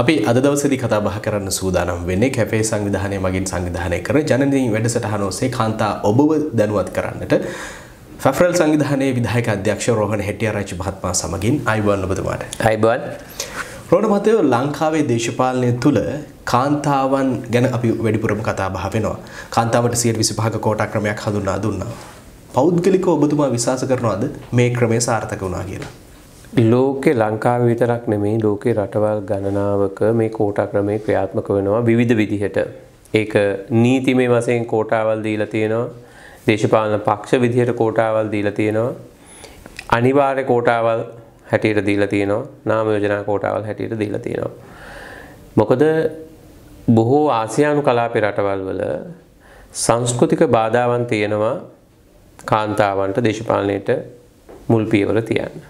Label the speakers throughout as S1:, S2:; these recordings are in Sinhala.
S1: අපි අද දවසේදී කතා බහ කරන්න සූදානම් වෙන්නේ කැපේ සංවිධානය මගින් සංවිධානය කර ජනනී වැඩසටහන ඔස්සේ කාන්තා ඔබව දැනුවත් කරන්නට ෆැෆරල් සංවිධානයේ විධායක අධ්‍යක්ෂ රෝහණ හෙටියාරච්චි මහත්මයා සමගින් අයබුවන් ඔබතුමාට. අයබුවන්. රෝණ මහත්තයෝ ලංකාවේ දේශපාලනය තුළ කාන්තාවන් ගැන අපි වැඩිපුරම කතා බහ වෙනවා. කාන්තාවට 125ක කෝටා ක්‍රමයක් හඳුන්වා දුන්නා. පෞද්ගලිකව ඔබතුමා විශ්වාස කරනවද මේ ක්‍රමය සාර්ථක වුණා කියලා?
S2: ලෝකෙ ලංකාව විතරක් නෙමේ ලෝකේ රටවල් ගණනාවක මේ කෝටා ක්‍රමය ක්‍රියාත්මක වෙනවා විවිධ විදිහට. ඒක නීතිමේ වසයෙන් කෝටාවල් දීලා තියෙනවා දේශපාලන පක්ෂ විදිහට කෝටාවල් දීලා තියෙනවා. අනිවාර්ය කෝටාවල් හැටියට දීලා තියෙනවා නාම යෝජනා කෝටාවල් හැටියට දීලා තියෙනවා. මොකද බොහෝ ආසියානු කලාපේ රටවල් වල සංස්කෘතික බාධාවන් තියෙනවා කාන්තාවන්ට දේශපාලනයට මුල් පියවර තියන්න.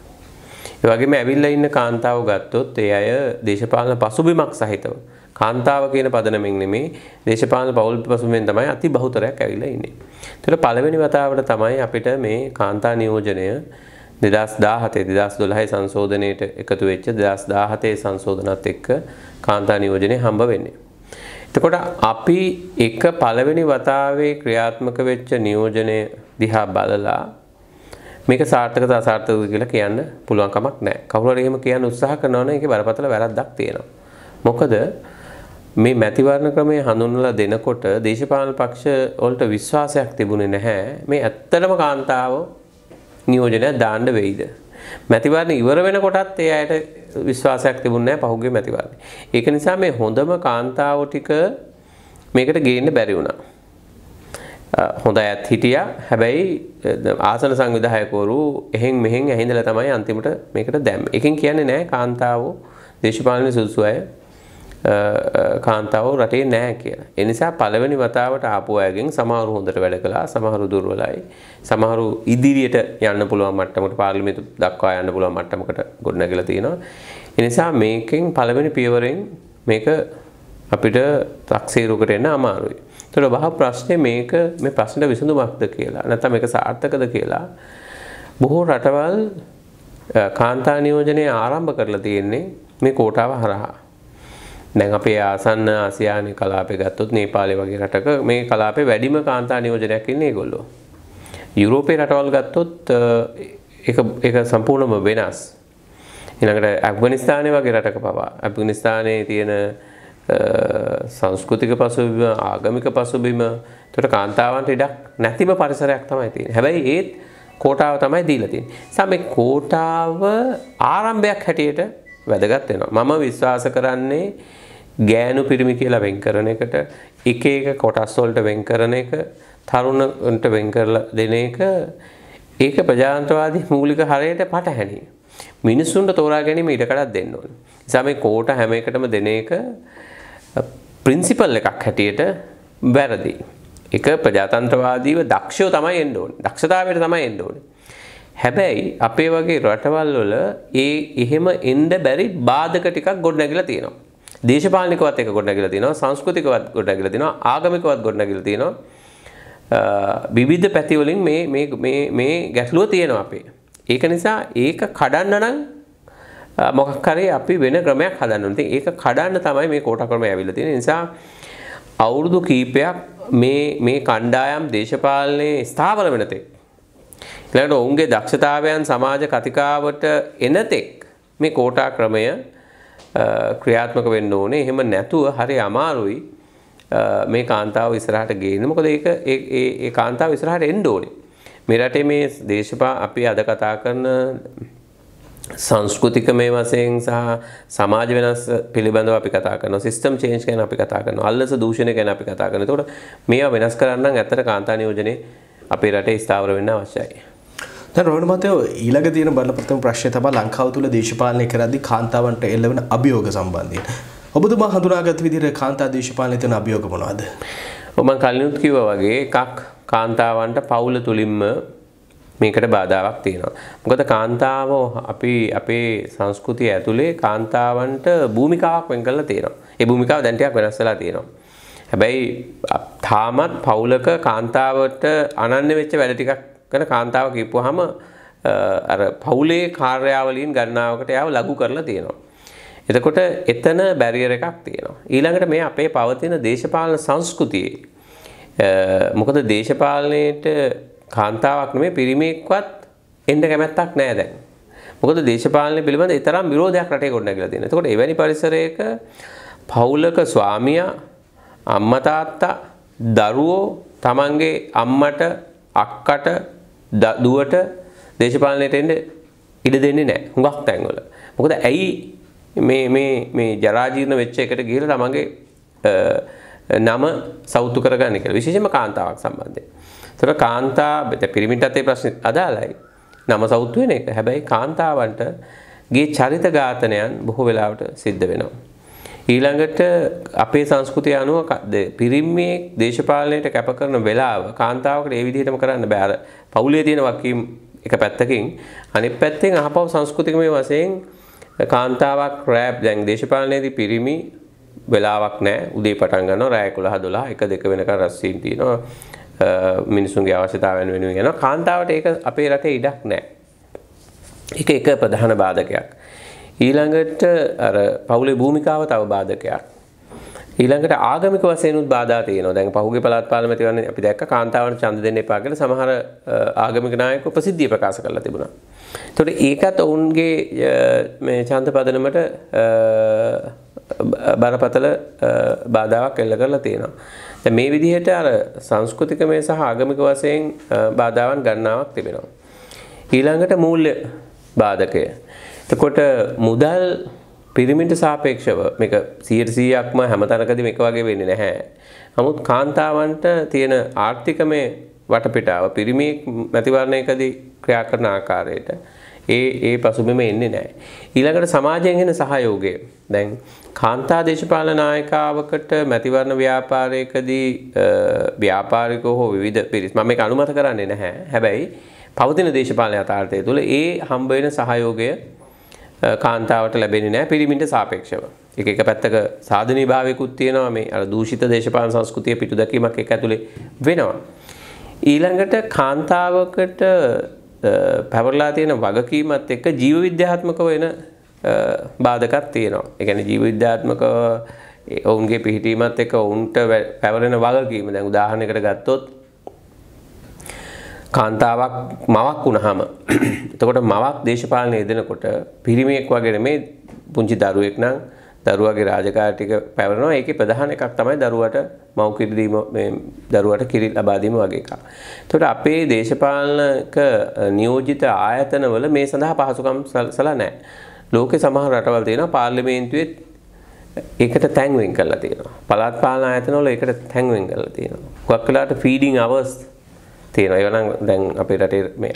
S2: ඒ වගේම ඇවිල්ලා ඉන්න කාන්තාව ගත්තොත් ඒ අය දේශපාලන පසුබිමක් සහිතව කාන්තාව කියන පදනමින් නෙමේ දේශපාලන පෞල් පසුබිමෙන් තමයි අති බහුතරයක් ඇවිල්ලා ඉන්නේ. ඒතර පළවෙනි වතාවට තමයි අපිට මේ කාන්තා නියෝජනය 2017 2012 සංශෝධනයේට එකතු වෙච්ච 2017 සංශෝධනත් එක්ක කාන්තා නියෝජනය හම්බ වෙන්නේ. එතකොට අපි එක පළවෙනි වතාවේ ක්‍රියාත්මක වෙච්ච නියෝජනය දිහා බලලා මේක සාර්ථකද අසාර්ථකද කියලා කියන්න පුළුවන් කමක් නැහැ. කවුරු හරි එහෙම කියන්න උත්සාහ කරනවා නම් ඒකේ බරපතල වැරද්දක් තියෙනවා. මොකද මේ මැතිවරණ ක්‍රමය හඳුන්වලා දෙනකොට දේශපාලන පක්ෂ වලට විශ්වාසයක් තිබුණේ නැහැ. මේ ඇත්තටම කාන්තාව නියෝජනය දාන්න වෙයිද? මැතිවරණ ඉවර වෙනකොටත් ඒ අයට විශ්වාසයක් තිබුණේ නැහැ පහුගිය මැතිවරණේ. ඒක නිසා මේ හොඳම කාන්තාව ටික මේකට ගේන්න බැරි වුණා. හොඳ ඇත් හිටිය හැබැයි ආසන සංවිධායකෝරු එහෙන් මෙහෙන් ඇහිඳල තමයි අන්තිමට මේකට දැම් එකින් කියන්නේ නෑ කාන්තාවෝ දේශපාලන සුදුසු අය කාන්තාව රටේ නෑ කියලා. එනිසා පළවෙනි වතාවට ආපු අයගෙන් සමහරු හොඳට වැඩ කළා, සමහරු දුර්වලයි. සමහරු ඉදිරියට යන්න පුළුවන් මට්ටමකට පාර්ලිමේන්තු දක්වා යන්න පුළුවන් මට්ටමකට ගොඩනැගිලා තියෙනවා. එනිසා මේකෙන් පළවෙනි පියවරෙන් මේක අපිට තක්සේරුවකට එන්න අමාරුයි. තොට බහ ප්‍රශ්නය මේක මේ ප්‍රශ්නට විසඳුමක්ද කියලා නැතම එක සාර්ථකද කියලා. බොහෝ රටවල් කාන්තා නියෝජනය ආරම්භ කරලා තියෙන්නේ මේ කෝටාව හරහා. දැන් අපේ ආසන්න ආසියානය කලාපය ගත්තොත් නේපාලි වගේ රටක මේ කලාපේ වැඩිම කාන්තා නියෝජනයක් ඉන්නේ ඒගොල්ලෝ. යුරෝපේ රටවල් ගත්තොත් ඒක සම්පූර්ණම වෙනස්. ඊළඟට ඇෆ්ගනිස්තානය වගේ රටක පවා ඇෆ්ගනිස්තානයේ තියෙන සංස්කෘතික පසුබිම ආගමික පසුබිම තොට කාන්තාවන්ට ඉඩක් නැතිම පරිසරයක් තමයි තියෙන හැබැයි ඒත් කෝටාව තමයි දීලතින් සම කෝටාව ආරම්භයක් හැටියට වැදගත් වෙනවා මම විශ්වාස කරන්නේ ගෑනු පිරිමි කියලා වෙන් කරන එකට එක එක කොටස්වොල්ට වෙන් කරන එක තරුණට වෙන් කරලා දෙන එක ඒක ප්‍රජාන්ත්‍රවාදී මූලික හරයට පටහැනි. මිනිස්සුන්ට තෝරා ගැනීම ඉඩකඩක් දෙන්න ඕනේ. නිසා මේ කෝට හැම එකටම දෙන එක ප්‍රින්සිපල් එකක් හැටියට වැරදි. එක ප්‍රජාතන්ත්‍රවාදීව දක්ෂෝ තමයි එන්න ඕනේ. දක්ෂතාවයට තමයි එන්න ඕනේ. හැබැයි අපේ වගේ රටවල් වල ඒ එහෙම එන්න බැරි බාධක ටිකක් ගොඩනැගිලා තියෙනවා. දේශපාලනිකවත් එක ගොඩනැගිලා තියෙනවා, සංස්කෘතිකවත් ගොඩනැගිලා තියෙනවා, ආගමිකවත් ගොඩනැගිලා තියෙනවා. විවිධ පැති වලින් මේ මේ මේ ගැටලුව තියෙනවා අපේ. ඒක නිසා ඒක කඩන්න නම් මොකක්කරේ අපි වෙන ක්‍රමයක් හදන්නුති ඒක කඩන්න තමයි මේ කෝට ක්‍රම ඇවිලති නිසා අවුරුදු කීපයක් මේ කණ්ඩායම් දේශපාලනය ස්ථාවල වෙනතෙක්. ඉලට ඔවුන්ගේ දක්ෂතාවයන් සමාජ කතිකාවට එනතෙක් මේ කෝටා ක්‍රමය ක්‍රියාත්මක වෙන්න ඕනේ එහෙම නැතුව හරි අමාරුයි මේ කාන්තාව ඉස්රහට ගේන්න මොකද ඒ කාන්තාව ඉස්රහට එන්න ඕනේ. මෙරටේ මේ දේශපා අපි අද කතා කරන සංස්කෘතිකමය වසයෙන් සහ සමාජ වෙනස් පිළිබඳව අපි කතා කරන සිස්ටම් චේන්ජ් ගැන අපි කතා කරන අල්ලස දූෂණය ගැන අපි කතා කරන තොට මේවා වෙනස් කරන්න ඇතර කාන්තා නියෝජනය අපේ රටේ ස්ථාවර වෙන්න අවශ්‍යයි.
S1: රෝණ මතය ඊළඟ තියෙන බලපතම ප්‍රශ්ය තබ ලංකාව තුළ දේශපාලනය කරදි කාන්තාවන්ට එල්ලවන අභියෝග සම්බන්ධය. ඔබතුමා හඳුනාගත් විදිර කාන්තා දේශපාලනය තියන අභියෝග මොනවාද.
S2: ඔබන් කලිනුත් කිව වගේ එකක් කාන්තාවන්ට පවුල තුළින්ම මේකට බාධාවක් තියෙනවා. මොකද කාන්තාව අපි අපේ සංස්කෘතිය ඇතුලේ කාන්තාවන්ට භූමිකාවක් වෙන් කරලා තියෙනවා. ඒ භූමිකාව දැන් ටිකක් වෙනස් වෙලා තියෙනවා. හැබැයි තාමත් පවුලක කාන්තාවට අනන්‍ය වෙච්ච වැඩ ටිකක් කරන කාන්තාව කියපුවාම අර පවුලේ කාර්යාවලින් ගණනාවකට යාව ලඝු කරලා තියෙනවා. එතකොට එතන බැරියර් එකක් තියෙනවා. ඊළඟට මේ අපේ පවතින දේශපාලන සංස්කෘතියේ මොකද දේශපාලනයේට කාන්තාවක් නෙමේ පිරිමියෙක්වත් එන්න කැමැත්තක් නෑ දැන්. මොකද දේශපාලන පිළිබඳ තරම් විරෝධයක් රටේ ගොඩනැගිලා තියෙනවා. එතකොට එවැනි පරිසරයක පවුලක ස්වාමියා අම්මා තාත්තා දරුවෝ තමන්ගේ අම්මට අක්කට දුවට දේශපාලනයට එන්න ඉඩ දෙන්නේ නැහැ හුඟක් තැන්වල. මොකද ඇයි මේ මේ මේ ජරා ජීර්ණ වෙච්ච එකට ගිහලා තමන්ගේ නම සෞතු කරගන්නේ කියලා. විශේෂයෙන්ම කාන්තාවක් සම්බන්ධයෙන්. තොර කාන්තා පිරිමිට අතේ ප්‍රශ්න අදාලයි නම සෞත්වෙන එක හැබැයි කාන්තාවන්ට ගේ චරිත ඝාතනයන් බොහෝ වෙලාවට සිද්ධ වෙනවා. ඊළඟට අපේ සංස්කෘතිය අනුව පිරිම්මේ දේශපාලනයට කැප කරන වෙලාව කාන්තාවකට ඒ විදිහටම කරන්න බෑ. අර පවුලේ තියෙන වකීම් එක පැත්තකින් අනිත් පැත්තෙන් අහපව සංස්කෘතිකමේ වශයෙන් කාන්තාවක් රැප් දැන් දේශපාලනයේදී පිරිමි වෙලාවක් නෑ උදේ පටන් ගන්නවා රෑ 11 12 1 2 වෙනකන් රැස්වීම් තියෙනවා මිනිසුන්ගේ අවශ්‍යතාවන් වෙනුවෙන් යනවා. කාන්තාවට ඒක අපේ රටේ ඉඩක් නැහැ. ඒක එක ප්‍රධාන බාධකයක්. ඊළඟට අර පවුලේ භූමිකාව තව බාධකයක්. ඊළඟට ආගමික වශයෙන්ුත් බාධා තියෙනවා. දැන් පහුගිය පළාත් පාර්ලිමේන්තුවේ අපි දැක්ක කාන්තාවන් ඡන්ද දෙන්න එපා කියලා සමහර ආගමික නායකයෝ ප්‍රසිද්ධිය ප්‍රකාශ කරලා තිබුණා. ඒතකොට ඒකත් ඔවුන්ගේ මේ ඡන්ද පදනමට බරපතල බාධාවක් එල්ල කරලා තියෙනවා. මේ විදිහට අර සංස්කෘතිකමය සහ ආගමික වශයෙන් බාධාවන් ගණනාවක් තිබෙනවා. ඊළඟට මූල්‍ය බාධකය. එතකොට මුදල් පිරිමින්ට සාපේක්ෂව මේක 100%ක්ම හැමතැනකදී මේක වගේ වෙන්නේ නැහැ. නමුත් කාන්තාවන්ට තියෙන ආර්ථිකමය වටපිටාව පිරිමි මැතිවරණයකදී ක්‍රියා කරන ආකාරයට ඒ ඒ පසුබිම එන්නේ නැහැ. ඊළඟට සමාජයෙන් එන සහයෝගය. දැන් කාන්තා දේශපාලන නායකාවකට මැතිවරණ ව්‍යාපාරයකදී ව්‍යාපාරිකව හෝ විවිධ පිරිස් මම මේක අනුමත කරන්නේ නැහැ. හැබැයි පවතින දේශපාලන යථාර්ථය තුළ ඒ හම්බ වෙන සහයෝගය කාන්තාවට ලැබෙන්නේ නැහැ පිරිමින්ට සාපේක්ෂව. එක එක පැත්තක සාධනීය භාවයකුත් තියෙනවා මේ අර දූෂිත දේශපාලන සංස්කෘතිය පිටුදැකීමක් එක්ක ඇතුලේ වෙනවා. ඊළඟට කාන්තාවකට පැවරලා තියෙන වගකීමත් එක්ක ජීව විද්‍යාත්මක වෙන බාධකත් තියෙනවා. එකැන ජීව විද්‍යාත්මක ඔවුන්ගේ පිහිටීමත් එක ඔවුන්ට පැවරෙන වගකීම දැන් උදාහනකට ගත්තොත් කාන්තාවක් මවක් වුණහම එතකොට මවක් දේශපාලනය දෙනකොට පිරිමියෙක් වගේ මේ පුංචි දරුවෙක් නම් දරුවගේ රාජකාර ටික පැවරනවා ඒකේ ප්‍රධාන එකක් තමයි දරුවට මව් කිරිදීම මේ දරුවට කිරි ලබා දීම වගේ එකක්. එතකොට අපේ දේශපාලනක නියෝජිත ආයතනවල මේ සඳහා පහසුකම් සලසලා නැහැ. ලෝකේ සමහර රටවල් තියෙනවා පාර්ලිමේන්තුවේ ඒකට තැන් වෙන් කරලා තියෙනවා. පළාත් පාලන ආයතනවල ඒකට තැන් වෙන් කරලා තියෙනවා. හුඟක් වෙලාවට ෆීඩින් අවර්ස් තියෙනවා. ඒවා නම් දැන් අපේ රටේ මේ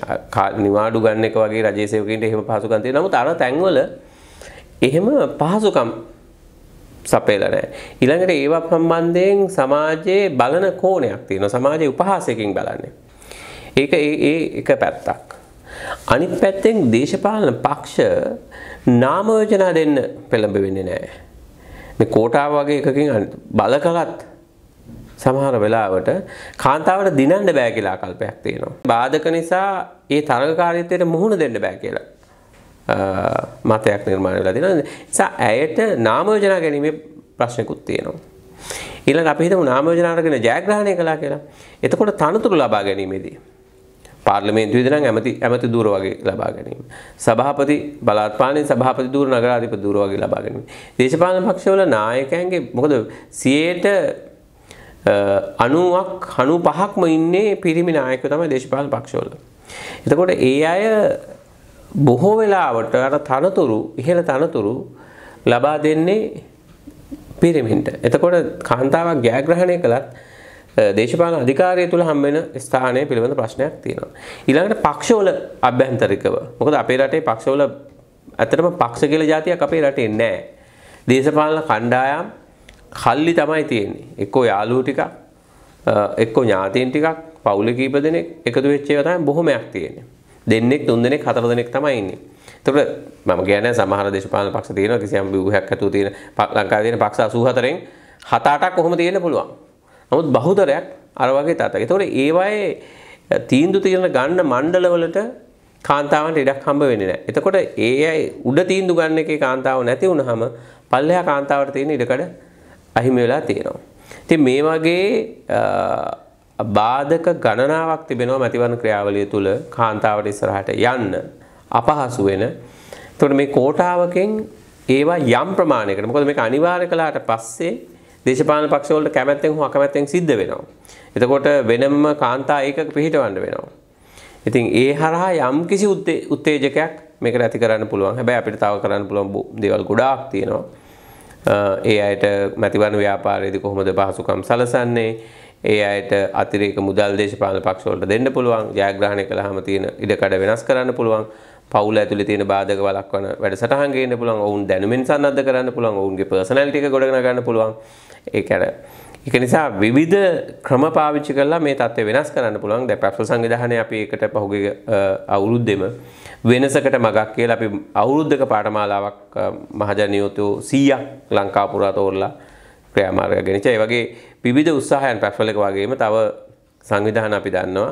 S2: නිවාඩු ගන්න එක වගේ රජයේ සේවකයන්ට එහෙම පහසුකම් තියෙනවා. නමුත් අර තැන්වල එහෙම පහසුකම් සපේලා නැහැ. ඊළඟට ඒවා සම්බන්ධයෙන් සමාජයේ බලන කෝණයක් තියෙනවා. සමාජයේ උපහාසයකින් බලන්නේ. ඒක ඒ ඒ එක පැත්තක්. අනිත් පැත්තෙන් දේශපාලන පක්ෂ නාම යෝජනා දෙන්න පෙළඹ වෙන්නේ නැහැ. මේ කෝටාව වගේ එකකින් බල කළත් සමහර වෙලාවට කාන්තාවට දිනන්න බෑ කියලා ආකල්පයක් තියෙනවා. බාධක නිසා ඒ තරගකාරීත්වයට මුහුණ දෙන්න බෑ කියලා. මතයක් නිර්මාණය වෙලා තියෙනවා. නිසා ඇයට නාම යෝජනා ගැනීමේ ප්‍රශ්නකුත් තියෙනවා. ඊළඟ අපි හිතමු නාම යෝජනා අරගෙන ජයග්‍රහණය කළා කියලා. එතකොට තනතුරු ලබා ගැනීමේදී පාර්ලිමේන්තුවේදී නම් ඇමති ඇමති දූර වගේ ලබා ගැනීම. සභාපති බලාත්පාලනයේ සභාපති දූර නගරාධිපති දූර වගේ ලබා ගැනීම. දේශපාලන පක්ෂවල නායකයන්ගේ මොකද 100ට 90ක් 95ක්ම ඉන්නේ පිරිමි නායකයෝ තමයි දේශපාලන පක්ෂවල. එතකොට ඒ අය බොහෝ වෙලාවට අර තනතුරු ඉහළ තනතුරු ලබා දෙන්නේ පිරිමින්ට. එතකොට කාන්තාවක් ජයග්‍රහණය කළත් දේශපාලන අධිකාරය තුළ හම්බෙන ස්ථානය පිළිබඳ ප්‍රශ්නයක් තියෙනවා. ඊළඟට පක්ෂවල අභ්‍යන්තරිකව. මොකද අපේ රටේ පක්ෂවල ඇත්තටම පක්ෂ කියලා જાතියක් අපේ රටේ නැහැ. දේශපාලන කණ්ඩායම් කල්ලි තමයි තියෙන්නේ. එක්කෝ යාළුවෝ ටිකක්, එක්කෝ ඥාතීන් ටිකක්, පවුලේ කීප දෙනෙක් එකතු වෙච්ච ඒවා තමයි බොහොමයක් තියෙන්නේ. දෙන්නෙක් තුන් දෙනෙක් හතර දෙනෙක් තමයි ඉන්නේ. එතකොට මම කියන්නේ සමහර දේශපාලන පක්ෂ තියෙනවා කිසියම් ව්‍යුහයක් ඇතුළු තියෙන ලංකාවේ තියෙන පක්ෂ 84න් 7-8ක් කොහොම තියෙන්න පුළුවන්. නමුත් බහුතරයක් අර වගේ තාතක. එතකොට ඒ වගේ තීන්දුව තියෙන ගන්න මණ්ඩලවලට කාන්තාවන්ට ඉඩක් හම්බ වෙන්නේ නැහැ. එතකොට ඒ අය උඩ තීන්දුව ගන්න එකේ කාන්තාව නැති වුනහම පල්ලෙහා කාන්තාවට තියෙන ඉඩකඩ අහිමි වෙලා තියෙනවා. ඉතින් මේ වගේ බාධක ගණනාවක් තිබෙනවා මැතිවරණ ක්‍රියාවලිය තුළ කාන්තාවට ඉස්සරහට යන්න අපහසු වෙන. එතකොට මේ කෝටාවකෙන් ඒවා යම් ප්‍රමාණයකට මොකද මේක අනිවාර්ය කළාට පස්සේ දේශපාලන පක්ෂවලට කැමැත්තෙන් හෝ අකමැත්තෙන් සිද්ධ වෙනවා. එතකොට වෙනම කාන්තා ඒකක පිහිටවන්න වෙනවා. ඉතින් ඒ හරහා යම් කිසි උත්තේජකයක් මේකට ඇති කරන්න පුළුවන්. හැබැයි අපිට තව කරන්න පුළුවන් දේවල් ගොඩාක් තියෙනවා. ඒ අයට මැතිවරණ ව්‍යාපාරයේදී කොහොමද පහසුකම් සලසන්නේ? ඒ අයට අතිරේක මුදල් දේශපාලන පක්ෂවලට දෙන්න පුළුවන් ජයග්‍රහණය කළාම තියෙන ඉඩකඩ වෙනස් කරන්න පුළුවන් පවුල ඇතුලේ තියෙන බාධක වළක්වන වැඩසටහන් ගේන්න පුළුවන් ඔවුන් දැනුමින් සන්නද්ධ කරන්න පුළුවන් ඔවුන්ගේ පර්සනැලිටි එක ගොඩනගා ගන්න පුළුවන් ඒක අර ඒක නිසා විවිධ ක්‍රම පාවිච්චි කරලා මේ තත්ත්වය වෙනස් කරන්න පුළුවන් දැන් පැප්සෝ සංවිධානය අපි ඒකට පහුගිය අවුරුද්දෙම වෙනසකට මගක් කියලා අපි අවුරුද්දක පාඨමාලාවක් මහජන නියෝතු 100ක් ලංකාව පුරා තෝරලා ක්‍රියාමාර්ග ගෙනිච්චා ඒ වගේ විවිධ උත්සාහයන් පැත්වලක වගේම තව සංවිධාන අපි දන්නවා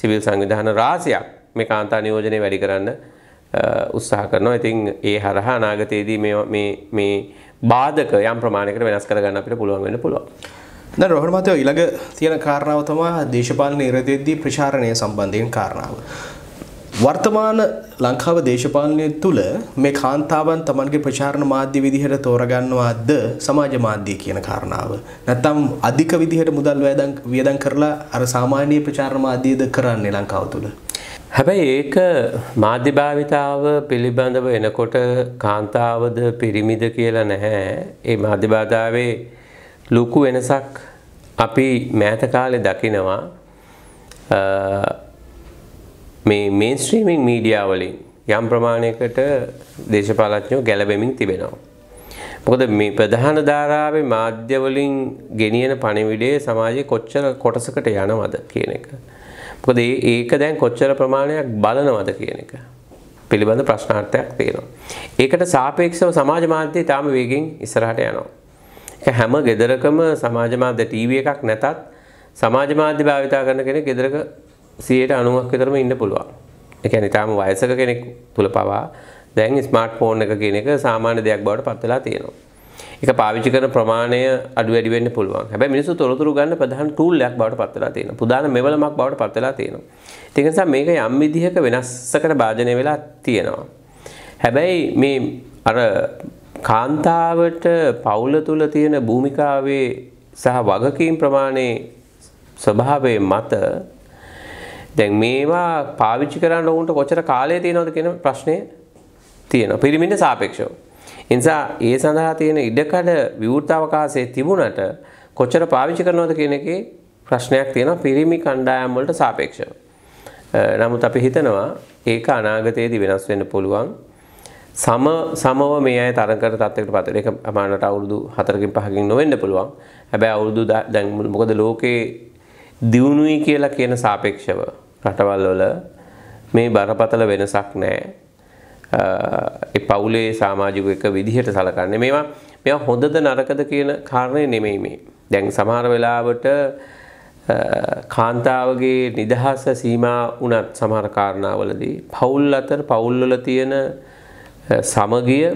S2: සිවිල් සංවිධාන රාසියක් මේ කාන්තා නියෝජනය වැඩි කරන්න උත්සාහ කරනවා. ඉතින් ඒ හරහා අනාගතයේදී මේ මේ මේ බාධක යම් ප්‍රමාණයකට වෙනස් කරගන්න අපිට පුළුවන් වෙන්න පුළුවන්.
S1: දැන් රෝහණ මහත්තයා ඊළඟ තියෙන කාරණාව තමයි දේශපාලන නිරතෙද්දී ප්‍රචාරණය සම්බන්ධයෙන් කාරණාව. වර්තමාන ලංකාව දේශපාලනය තුළ මේ කාන්තාවන් තමන්ගේ ප්‍රචාරණ මාධ්‍ය විදිහට තෝරගන්නවාද සමාජ මාධ්‍ය කියන කාරණාව. නැත්තම් අධික විදිහට මුදල් වියදම් කරලා අර සාමාන්‍ය ප්‍රචාරණ මාධ්‍යද කරන්නේ ලංකාව තුළ.
S2: හැබැයි ඒක මාධ්‍ය භාවිතාව පිළිබඳව එනකොට කාන්තාවද පිරිමිද කියලා නැහැ. ඒ මාධ්‍ය බාධාවේ ලොකු වෙනසක් අපි මෑත කාලේ දකිනවා. මේ මේන් ස්ට්‍රීමින් මීඩියා වලින් යම් ප්‍රමාණයකට දේශපාලඥයෝ ගැළබෙමින් තිබෙනවා. මොකද මේ ප්‍රධාන ධාරාවේ මාධ්‍ය වලින් ගෙනියන පණිවිඩයේ සමාජයේ කොච්චර කොටසකට යනවද කියන එක. මොකද ඒක දැන් කොච්චර ප්‍රමාණයක් බලනවද කියන එක පිළිබඳ ප්‍රශ්නාර්ථයක් තියෙනවා. ඒකට සාපේක්ෂව සමාජ මාධ්‍ය ඊටාම වේගෙන් ඉස්සරහට යනවා. ඒක හැම ගෙදරකම සමාජ මාධ්‍ය ටීවී එකක් නැතත් සමාජ මාධ්‍ය භාවිතා කරන කෙනෙක් ගෙදරක සියයට අනුවක් විතරම ඉන්න පුළුවන්. ඒ කියන්නේ තාම වයසක කෙනෙක් තුල පවා දැන් ස්මාර්ට්ෆෝන් එක කියන එක සාමාන්‍ය දෙයක් බවට පත් වෙලා තියෙනවා. ඒක පාවිච්චි කරන ප්‍රමාණය අඩු වැඩි වෙන්න පුළුවන්. හැබැයි මිනිස්සු තොරතුරු ගන්න ප්‍රධාන ටූල් එකක් බවට පත් වෙලා තියෙනවා. ප්‍රධාන මෙවලමක් බවට පත් වෙලා තියෙනවා. ඒක නිසා මේක යම් විදිහක වෙනස්සකට භාජනය වෙලා තියෙනවා. හැබැයි මේ අර කාන්තාවට පවුල තුල තියෙන භූමිකාවේ සහ වගකීම් ප්‍රමාණයේ ස්වභාවයේ මත දැන් මේවා පාවිච්චි කරන්න ඔවුන්ට කොච්චර කාලය තියෙනවද කියන ප්‍රශ්නය තියෙනවා පිරිමින්ට සාපේක්ෂව. එනිසා ඒ සඳහා තියෙන ඉඩකඩ විවෘතාවකාශයේ තිබුණට කොච්චර පාවිච්චි කරනවද කියන එකේ ප්‍රශ්නයක් තියෙනවා පිරිමි කණ්ඩායම් වලට සාපේක්ෂව. නමුත් අපි හිතනවා ඒක අනාගතයේදී වෙනස් වෙන්න පුළුවන්. සම සමව මේ අය තරකර තත්වයකට පත් වෙන එක අමානට අවුරුදු 4කින් 5කින් නොවෙන්න පුළුවන්. හැබැයි අවුරුදු දැන් මොකද ලෝකේ දියුණුවයි කියලා කියන සාපේක්ෂව රටවල් වල මේ බරපතල වෙනසක් නැහැ ඒ පවුලේ සමාජික එක විදිහට සලකන්නේ මේවා මේවා හොඳද නරකද කියන කාරණේ නෙමෙයි මේ දැන් සමහර වෙලාවට කාන්තාවගේ නිදහස සීමා වුණත් සමහර කාරණාවලදී පවුල් අතර පවුල්වල තියෙන සමගිය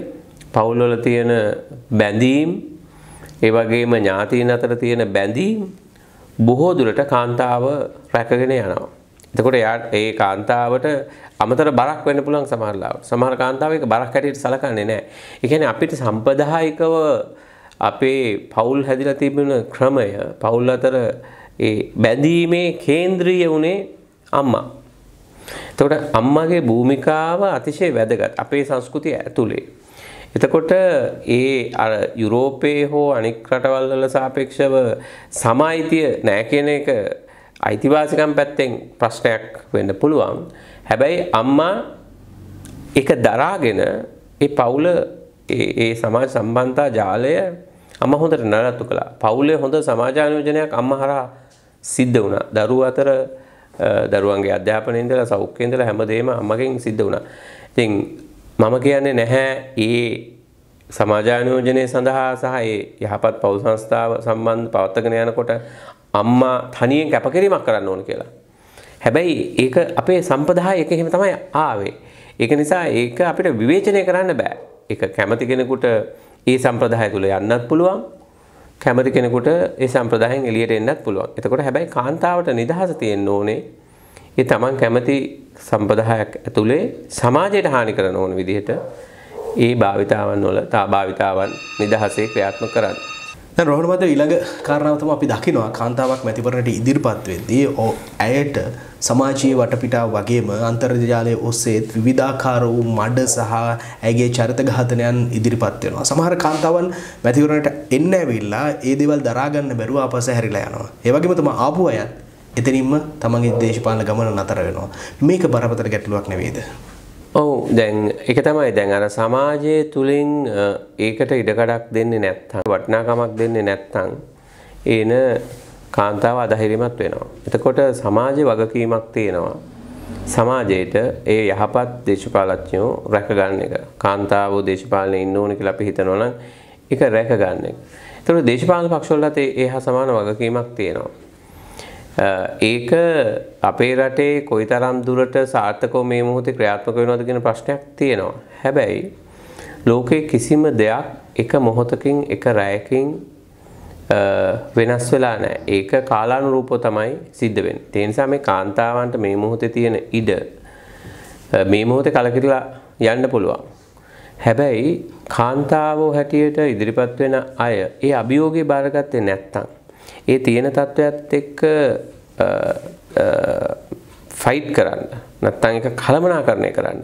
S2: පවුල්වල තියෙන බැඳීම් ඒ වගේම ඥාතීන් අතර තියෙන බැඳීම් බොහෝ දුරට කාන්තාව රැකගෙන යනවා. එතකොට එයා ඒ කාන්තාවට අමතර බරක් වෙන්න පුළුවන් සමහරලාවට. සමහර කාන්තාව ඒක බරක් හැටියට සලකන්නේ නැහැ. ඒ කියන්නේ අපිට සම්පදායිකව අපේ පවුල් හැදිලා තිබෙන ක්‍රමය පවුල් අතර ඒ බැඳීමේ කේන්ද්‍රීය උනේ අම්මා. එතකොට අම්මගේ භූමිකාව අතිශය වැදගත් අපේ සංස්කෘතිය ඇතුලේ. එතකොට ඒ අර යුරෝපයේ හෝ අනික් රටවල් වල සාපේක්ෂව සමායිතිය නැහැ කියන එක අයිතිවාසිකම් පැත්තෙන් ප්‍රශ්නයක් වෙන්න පුළුවන් හැබැයි අම්මා එක දරාගෙන ඒ පවුල ඒ සමාජ සම්බන්තා ජාලය අම හොඳට නරත්තු කළා පවුලේ හොඳ සමාජායෝජනයක් අම්ම හරා සිද්ධ වුණ දරුව අතර දරුවන්ගේ අධ්‍යාපනයඉදල සෞඛ්‍යයන්දල හැමදේම අම්මකින් සිද්ධ වුණ තින් මම කියන්නේ නැහැ ඒ සමාජානයෝජනය සඳහා සහ ඒ යහපත් පවසංස්ථාව සම්බන්ධ පවත්තගෙන යනකොට අම්මා තනියෙන් කැපකිරීමක් කරන්න ඕන කියලා. හැබැයි ඒක අපේ සම්පදහා එක එහෙම තමයි ආවේ. ඒක නිසා ඒක අපිට විවේචනය කරන්න බෑ. ඒක කැමති කෙනෙකුට ඒ සම්ප්‍රදාය තුල යන්නත් පුළුවන්. කැමති කෙනෙකුට ඒ සම්ප්‍රදායෙන් එළියට එන්නත් පුළුවන්. එතකොට හැබැයි කාන්තාවට නිදහස තියෙන්න ඕනේ. ඒ තමන් කැමති සම්ප්‍රදායක් ඇතුලේ සමාජයට හානි කරන ඕන විදිහට ඒ භාවිතාවන් වල තා භාවිතාවන් නිදහසේ ක්‍රියාත්මක කරන්න.
S1: රොහුමද ඊළඟ කාරණාවතම අපි දකිනවා කාන්තාවක් මැතිවරණට ඉදිරිපත්වෙද්දී ඕ ඇයට සමාජයේ වටපිටා වගේම අන්තර්ජාලය ඔස්සේත් විවිධාකාර වූ මඩ සහ ඇගේ චරිත ඝාතනයන් ඉදිරිපත් වෙනවා. සමහර කාන්තාවන් මැතිවරණට එන්න ඇවිල්ලා ඒ දේවල් දරාගන්න බැරුව ආපස හැරිලා යනවා. ඒ වගේම තමයි ආපු අයත් එතනින්ම තමන්ගේ දේශපාලන ගමන නතර වෙනවා. මේක බරපතල ගැටලුවක් නෙවෙයිද?
S2: ඔවු දැන් එක තමයි දැන් අර සමාජය තුළින් ඒකට ඉඩකඩක් දෙන්නේ නැත්තම් වටිනාකමක් දෙන්නේ නැත්තං එන කාන්තාව අදහිරිමත් වෙනවා. එතකොට සමාජ වගකීමක් තියෙනවා. සමාජයට ඒ යහපත් දේශපාලච්ඥෝ රැකගන්න එක කාන්තාව දේශපාලනය ඉන්න ඕනි කියලා අපි හිතනවනම් එක රැකගන්න එක. එතකොට දේශපාලන පක්ෂවලත් ඒ හා සමාන වගකීමක් තියෙනවා. ඒක අපේ රටේ කොයි තරම් දුරට සාර්ථකව මේ මොහොතේ ක්‍රියාත්මක වෙනවද කියන ප්‍රශ්නයක් තියෙනවා. හැබැයි ලෝකයේ කිසිම දෙයක් එක මොහොතකින් එක රැයකින් වෙනස් වෙලා නෑ ඒක කාලානුරූපෝ තමයි සිද්ධ වෙන්නේ. ඒ නිසා මේ කාන්තාවන්ට මේ මොහොතේ තියෙන ඉඩ මේ මොහොතේ කලකිරලා යන්න පුළුවන්. හැබැයි කාන්තාවෝ හැටියට ඉදිරිපත් වෙන අය ඒ අභියෝගේ බාරගත්තේ නැත්තම් ඒ තියෙන තත්ත්වයක්ත් එක්ක ෆයිට් කරන්න නැත්තං එක කළමනාකරණය කරන්න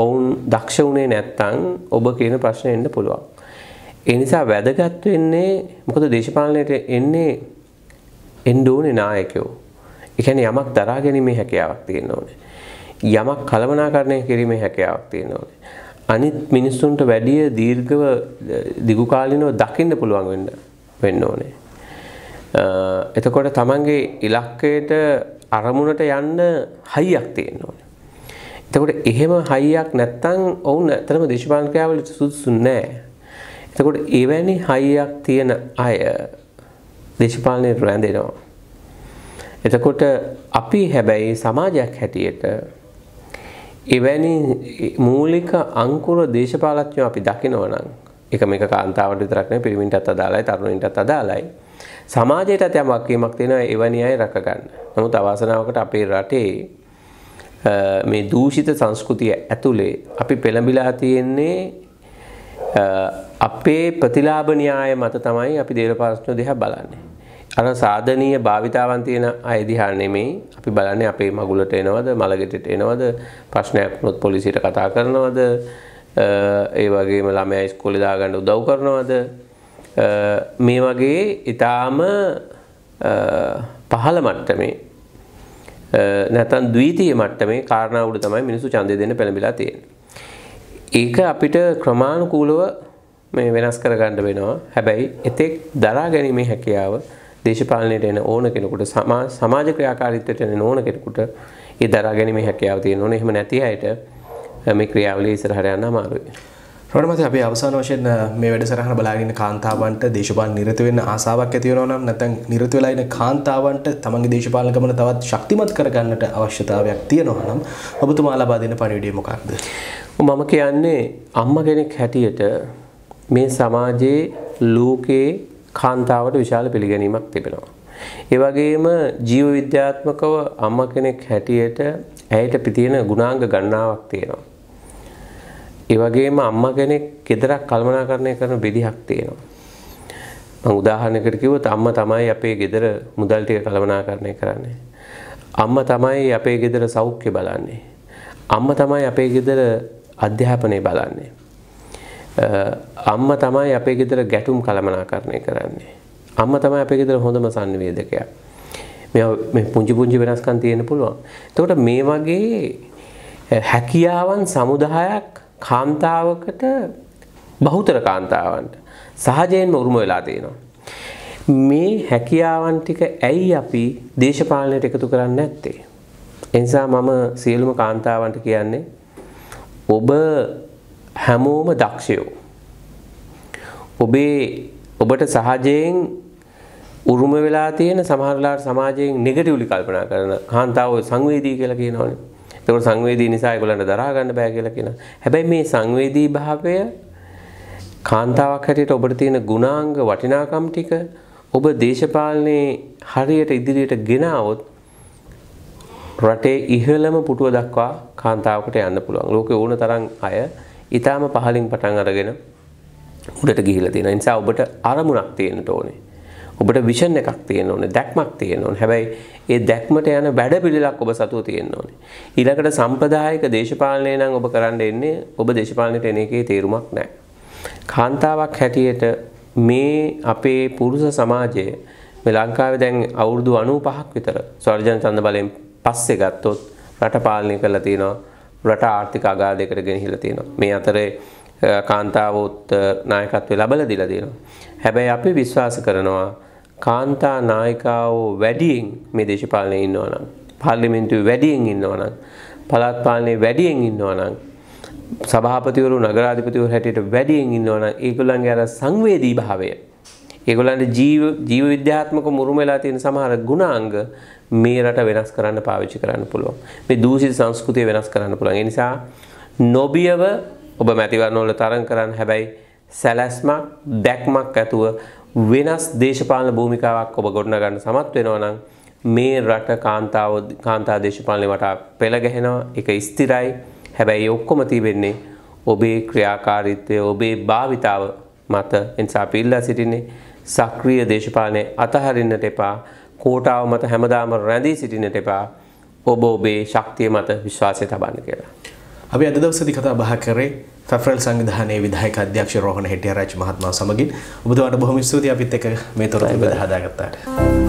S2: ඔවුන් දක්ෂ වුණේ නැත්තං ඔබ කියන ප්‍රශ්න එන්න පුළුවන්. එනිසා වැදගත් වෙන්නේ මොකද දේශපාලනයට එන්නේ එන්ඩෝනේ නායකයෝ එකැන යමක් දරාගැනීමේ හැකියාවක් තියෙන ඕනේ. යමක් කළමනාකරණය කිරීමේ හැකියාවක් තියෙන ඕනේ. අනිත් මිනිස්සුන්ට වැඩිය දීර්ඝව දිගුකාලිනව දකින්න පුළුවන් වෙන්න වෙන්න ඕනේ. එතකොට තමන්ගේ ඉලක්කයට අරමුණට යන්න හයියක් තියෙන්න ඕන. එතකොට එහෙම හයියක් නැත්තං ඔවුන් ඇතරම දේශපාලකයාවල සුදුසු නෑ. එතකොට එවැනි හයියක් තියෙන අය දේශපාලනය රැඳෙනවා. එතකොට අපි හැබැයි සමාජයක් හැටියට එවැනි මූලික අංකුර දේශපාලත්ඥෝ අපි දකිනවනම් එක මේ කාන්තාවට විතරක්න පිරිමින්ටත් අදාලයි තරුණින්ටත් අදාලයි සමාජයටත් යමක් වීමක් තියෙනවා එවැනි අය රැකගන්න. නමුත් අවාසනාවකට අපේ රටේ මේ දූෂිත සංස්කෘතිය ඇතුලේ අපි පෙළඹිලා තියෙන්නේ අපේ ප්‍රතිලාභ න්‍යාය මත තමයි අපි දේශපාලනඥයෝ දිහා බලන්නේ. අර සාධනීය භාවිතාවන් තියෙන අය දිහා නෙමෙයි අපි බලන්නේ අපේ මගුලට එනවද මලගෙටට එනවද ප්‍රශ්නයක් වුණොත් පොලිසියට කතා කරනවද ඒ වගේම ළමයා ඉස්කෝලේ දාගන්න උදව් කරනවද මේ වගේ ඉතාම පහළ මට්ටමේ නැතන් දීතිය මට්ටමේ කාරණාවට තමයි මිනිසු චන්දය දෙන්න පැළඹිලා තියෙන. ඒක අපිට ක්‍රමාණුකූලව මේ වෙනස් කරගණ්ඩ වෙනවා හැබැයි එතෙක් දරා ගැනීමේ හැකියාව දේශපාලනයට එන ඕන කෙනෙකුට සමාජ ක්‍රියාකාරිත්තයට එන ඕන කෙනෙකුට ඒ දරා ගැනීමේ හැකියාව තියෙන ඕන එහෙම නැති අයට මේ ක්‍රියාවලි ඉස්සරහට යන්න අමාරුයි.
S1: රොටමත අපේ අවසාන වශයෙන් මේ වැඩසටහන බලාගෙන ඉන්න කාන්තාවන්ට දේශපාලන නිරත වෙන්න ආසාවක් ඇති වෙනවා නම් නැත්නම් නිරත වෙලා ඉන්න කාන්තාවන්ට තමන්ගේ දේශපාලන ගමන තවත් ශක්තිමත් කරගන්නට අවශ්‍යතාවයක් තියෙනවා නම් ඔබතුමා ලබා දෙන
S2: පණිවිඩය මොකක්ද? මම කියන්නේ අම්මා කෙනෙක් හැටියට මේ සමාජයේ ලෝකේ කාන්තාවට විශාල පිළිගැනීමක් තිබෙනවා. ඒ වගේම ජීව විද්‍යාත්මකව අම්මා කෙනෙක් හැටියට ඇයට පිටින ගුණාංග ගණනාවක් තියෙනවා. ඒ වගේම අම්මා කෙනෙක් gedarak කල්පනාකරණය කරන බෙදිහක් තියෙනවා. මම උදාහරණයකට කිව්වොත් අම්මා තමයි අපේ ගෙදර මුදල් ටික කළමනාකරණය කරන්නේ. අම්මා තමයි අපේ ගෙදර සෞඛ්‍ය බලන්නේ. අම්මා තමයි අපේ ගෙදර අධ්‍යාපනය බලන්නේ. අම්මා තමයි අපේ ගෙදර ගැටුම් කළමනාකරණය කරන්නේ. අම්මා තමයි අපේ ගෙදර හොඳම සංවේදකයා. මේ පුංචි පුංචි වෙනස්කම් තියෙන්න පුළුවන්. එතකොට මේ වගේ හැකියාවන් සමුදායක් කාන්තාවකට බහුතර කාන්තාවන්ට සහජයෙන්ම උරුම වෙලා තියෙනවා. මේ හැකියාවන් ටික ඇයි අපි දේශපාලනයට එකතු කරන්නේ නැත්තේ? එනිසා මම සියලුම කාන්තාවන්ට කියන්නේ ඔබ හැමෝම දක්ෂයෝ. ඔබේ ඔබට සහජයෙන් උරුම වෙලා තියෙන සමහරලාට සමාජයෙන් නෙගටිව්ලි කල්පනා කරන කාන්තාවෝ සංවේදී කියලා කියනවනේ. එතකොට සංවේදී නිසා ඒගොල්ලන්ට දරා ගන්න බෑ කියලා කියනවා. හැබැයි මේ සංවේදී භාවය කාන්තාවක් හැටියට ඔබට තියෙන ගුණාංග වටිනාකම් ටික ඔබ දේශපාලනයේ හරියට ඉදිරියට ගෙනාවොත් රටේ ඉහළම පුටුව දක්වා කාන්තාවකට යන්න පුළුවන්. ලෝකේ ඕන තරම් අය ඊටාම පහලින් පටන් අරගෙන උඩට ගිහිලා තියෙනවා. ඒ නිසා ඔබට අරමුණක් තියෙන්න ඕනේ. ඔබට විෂන් එකක් තියෙන ඕනේ දැක්මක් තියෙන ඕනේ. හැබැයි ඒ දැක්මට යන වැඩ පිළිලක් ඔබ සතුව තියෙන්න ඕනේ. ඊළඟට සම්ප්‍රදායික දේශපාලනය නම් ඔබ කරන්න එන්නේ ඔබ දේශපාලනයට එන එකේ තේරුමක් නැහැ. කාන්තාවක් හැටියට මේ අපේ පුරුෂ සමාජය මේ ලංකාවේ දැන් අවුරුදු 95ක් විතර ස්වර්ජන ඡන්ද බලයෙන් පස්සේ ගත්තොත් රට පාලනය කරලා තියෙනවා. රට ආර්ථික අගාධයකට ගෙනහිලා තියෙනවා. මේ අතරේ කාන්තාවෝත් නායකත්වය ලබල දිලා දෙනවා. හැබැයි අපි විශ්වාස කරනවා කාන්තා නායිකාවෝ වැඩියෙන් මේ දේශපාලනය ඉන්නවා නම් පාර්ලිමේන්තුවේ වැඩියෙන් ඉන්නවා නම් පළාත් පාලනයේ වැඩියෙන් ඉන්නවා නම් සභාපතිවරු නගරාධිපතිවරු හැටියට වැඩියෙන් ඉන්නවා නම් ඒගොල්ලන්ගේ අර සංවේදී භාවය ඒගොල්ලන්ට ජීව ජීව විද්‍යාත්මක මුරුම වෙලා තියෙන සමහර ගුණාංග මේ රට වෙනස් කරන්න පාවිච්චි කරන්න පුළුවන්. මේ දූෂිත සංස්කෘතිය වෙනස් කරන්න පුළුවන්. ඒ නිසා නොබියව ඔබ මැතිවරණ වල තරඟ කරන්න හැබැයි සැලැස්මක් දැක්මක් ඇතුව වෙනස් දේශපාලන භූමිකාවක් ඔබ ගොඩනගන්න සමත් වෙනවා නම් මේ රට කාන්තාව කාන්තා දේශපාලනය වටා පෙළගැහෙනවා එක ස්තිරයි හැබැයි ඔක්කොම තිබෙන්නේ ඔබේ ක්‍රියාකාරීත්වය ඔබේ භාවිතාව මත එනිසා පිල්ලා සිටින්නේ සක්‍රිය දේශපාලනය අතහරින්නට එපා කෝටාව මත හැමදාම රැඳී සිටින්නට එපා ඔබ ඔබේ ශක්තිය මත විශ්වාසය තබන්න කියලා.
S1: අපි අද දවසේදී කතා බහ කරේ ෆැෆරල් සංවිධානයේ විධායක අධ්‍යක්ෂ රෝහණ හෙටියරාජ් මහත්මයා සමගින් ඔබතුමාට බොහොම ස්තුතියි අපිත් එක්ක මේ තොරතුරු බෙදා හදාගත්තාට.